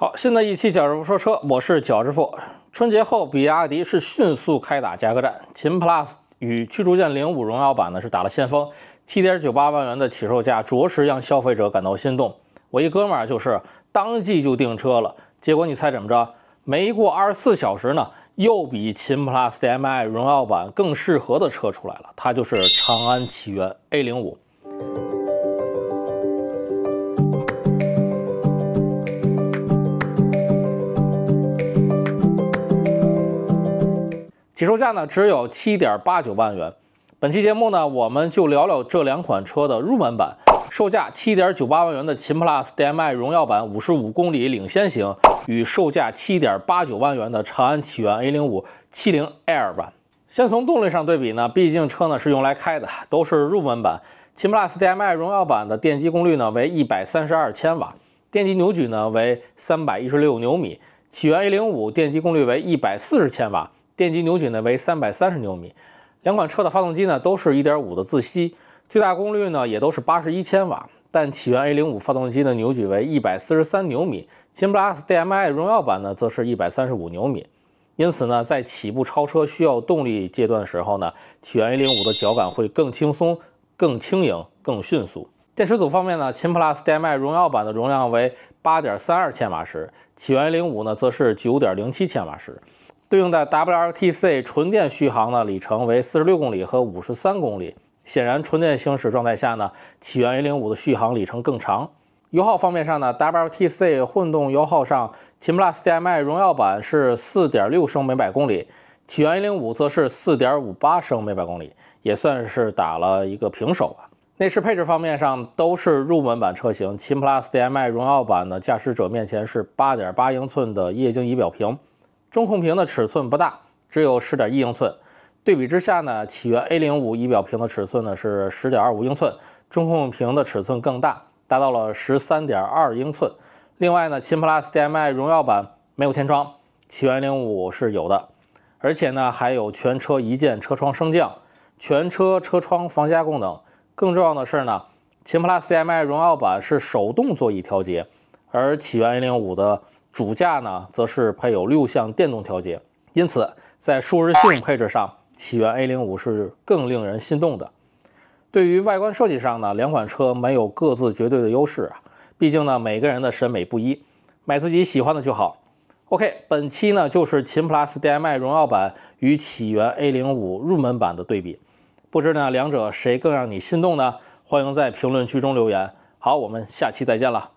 好，新的一期《饺师傅说车》，我是饺师傅。春节后，比亚迪是迅速开打价格战，秦 PLUS 与驱逐舰零五荣耀版呢是打了先锋，七点九八万元的起售价着实让消费者感到心动。我一哥们儿就是当即就订车了，结果你猜怎么着？没过二十四小时呢，又比秦 PLUS DM-i 荣耀版更适合的车出来了，它就是长安起源 A 零五。起售价呢只有七点八九万元。本期节目呢，我们就聊聊这两款车的入门版，售价七点九八万元的秦 PLUS DM-i 荣耀版五十五公里领先型，与售价七点八九万元的长安起源 A 零五七零 Air 版。先从动力上对比呢，毕竟车呢是用来开的，都是入门版。秦 PLUS DM-i 荣耀版的电机功率呢为一百三十二千瓦，电机扭矩呢为三百一十六牛米。起源 A 零五电机功率为一百四十千瓦。电机扭矩呢为三百三十牛米，两款车的发动机呢都是一点五的自吸，最大功率呢也都是八十一千瓦。但起源 A 零五发动机的扭矩为一百四十三牛米，秦 PLUS DM-i 荣耀版呢则是一百三十五牛米。因此呢，在起步超车需要动力阶段的时候呢，起源 A 零五的脚感会更轻松、更轻盈、更迅速。电池组方面呢，秦 PLUS DM-i 荣耀版的容量为八点三二千瓦时，起源 A 零五呢则是九点零七千瓦时。对应的 WLTC 纯电续航的里程为四十六公里和五十三公里，显然纯电行驶状态下呢，启源 E 零五的续航里程更长。油耗方面上呢，WLTC 混动油耗上，秦 PLUS DM-i 荣耀版是四点六升每百公里，起源 E 零五则是四点五八升每百公里，也算是打了一个平手吧。内饰配置方面上，都是入门版车型，秦 PLUS DM-i 荣耀版的驾驶者面前是八点八英寸的液晶仪表屏。中控屏的尺寸不大，只有十点一英寸。对比之下呢，启源 A 零五仪表屏的尺寸呢是十点二五英寸，中控屏的尺寸更大，达到了十三点二英寸。另外呢，秦 Plus DM-i 荣耀版没有天窗，启源 A 零五是有的。而且呢，还有全车一键车窗升降、全车车窗防夹功能。更重要的是呢，秦 Plus DM-i 荣耀版是手动座椅调节，而启源 A 零五的。主驾呢，则是配有六项电动调节，因此在舒适性配置上，启源 A 零五是更令人心动的。对于外观设计上呢，两款车没有各自绝对的优势啊，毕竟呢，每个人的审美不一，买自己喜欢的就好。OK，本期呢就是秦 Plus DM-i 荣耀版与起源 A 零五入门版的对比，不知呢两者谁更让你心动呢？欢迎在评论区中留言。好，我们下期再见了。